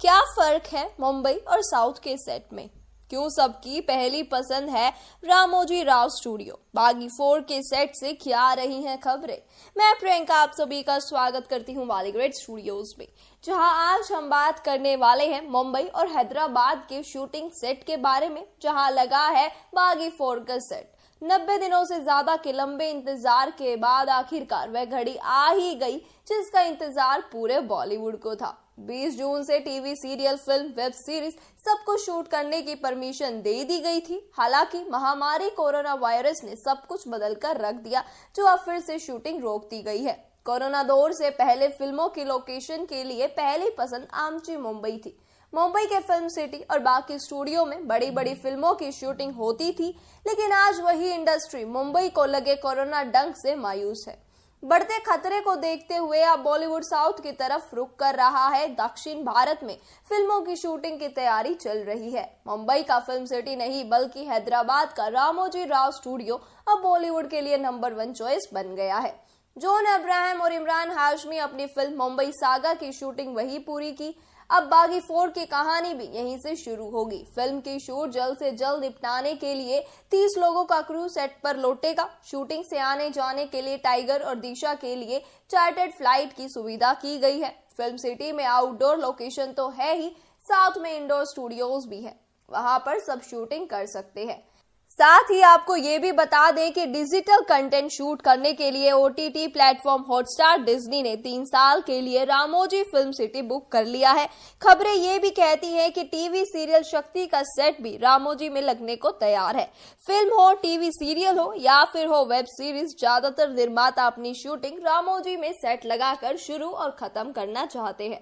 क्या फर्क है मुंबई और साउथ के सेट में क्यों सबकी पहली पसंद है रामोजी राव स्टूडियो बागी फोर के सेट से क्या रही हैं खबरें मैं प्रियंका आप सभी का स्वागत करती हूँ वालीग्रेड स्टूडियोज में जहां आज हम बात करने वाले हैं मुंबई और हैदराबाद के शूटिंग सेट के बारे में जहां लगा है बागी फोर का सेट नब्बे दिनों से ज्यादा के लंबे इंतजार के बाद आखिरकार वह घड़ी आ ही गई जिसका इंतजार पूरे बॉलीवुड को था 20 जून से TV serial film web series सबको शूट करने की परमिशन दे दी गई थी हालांकि महामारी कोरोना वायरस ने सब कुछ बदल कर रख दिया जो अब फिर से शूटिंग रोक दी गई है कोरोना दौर से पहले फिल्मों की लोकेशन के लिए पहली पसंद आमची मुंबई थी मुंबई के फिल्म सिटी और बाकी स्टूडियो में बड़ी बड़ी फिल्मों की शूटिंग होती थी लेकिन आज वही इंडस्ट्री मुंबई को लगे कोरोना डंक से मायूस है बढ़ते खतरे को देखते हुए अब बॉलीवुड साउथ की तरफ रुक कर रहा है दक्षिण भारत में फिल्मों की शूटिंग की तैयारी चल रही है मुंबई का फिल्म सिटी नहीं बल्कि हैदराबाद का रामोजी राव स्टूडियो अब बॉलीवुड के लिए नंबर वन चॉइस बन गया है जोन अब्राहम और इमरान हाशमी अपनी फिल्म मुंबई सागा की शूटिंग वहीं पूरी की अब बागी फोर की कहानी भी यहीं से शुरू होगी फिल्म की शूट जल्द से जल्द निपटाने के लिए 30 लोगों का क्रू सेट पर लौटेगा शूटिंग से आने जाने के लिए टाइगर और दिशा के लिए चार्टर्ड फ्लाइट की सुविधा की गई है फिल्म सिटी में आउटडोर लोकेशन तो है ही साथ में इंडोर स्टूडियोज भी है वहां पर सब शूटिंग कर सकते हैं साथ ही आपको ये भी बता दें कि डिजिटल कंटेंट शूट करने के लिए ओटीटी प्लेटफॉर्म हॉटस्टार डिज्नी ने तीन साल के लिए रामोजी फिल्म सिटी बुक कर लिया है खबरें ये भी कहती हैं कि टीवी सीरियल शक्ति का सेट भी रामोजी में लगने को तैयार है फिल्म हो टीवी सीरियल हो या फिर हो वेब सीरीज ज्यादातर निर्माता अपनी शूटिंग रामोजी में सेट लगाकर शुरू और खत्म करना चाहते हैं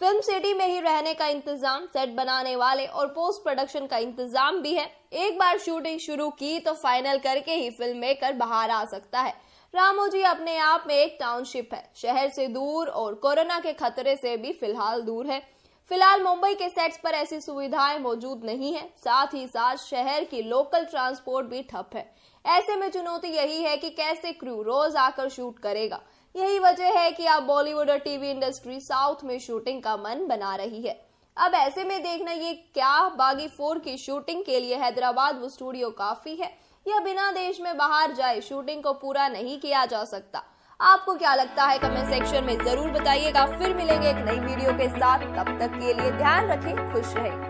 फिल्म सिटी में ही रहने का इंतजाम सेट बनाने वाले और पोस्ट प्रोडक्शन का इंतजाम भी है एक बार शूटिंग शुरू की तो फाइनल करके ही फिल्म मेकर बाहर आ सकता है रामोजी अपने आप में एक टाउनशिप है शहर से दूर और कोरोना के खतरे से भी फिलहाल दूर है फिलहाल मुंबई के सेट्स पर ऐसी सुविधाएं मौजूद नहीं है साथ ही साथ शहर की लोकल ट्रांसपोर्ट भी ठप है ऐसे में चुनौती यही है कि कैसे क्रू रोज आकर शूट करेगा यही वजह है कि अब बॉलीवुड और टीवी इंडस्ट्री साउथ में शूटिंग का मन बना रही है अब ऐसे में देखना ये क्या बागी फोर की शूटिंग के लिए हैदराबाद वो स्टूडियो काफी है या बिना देश में बाहर जाए शूटिंग को पूरा नहीं किया जा सकता आपको क्या लगता है कमेंट सेक्शन में जरूर बताइएगा फिर मिलेंगे एक नई वीडियो के साथ तब तक के लिए ध्यान रखें खुश रहें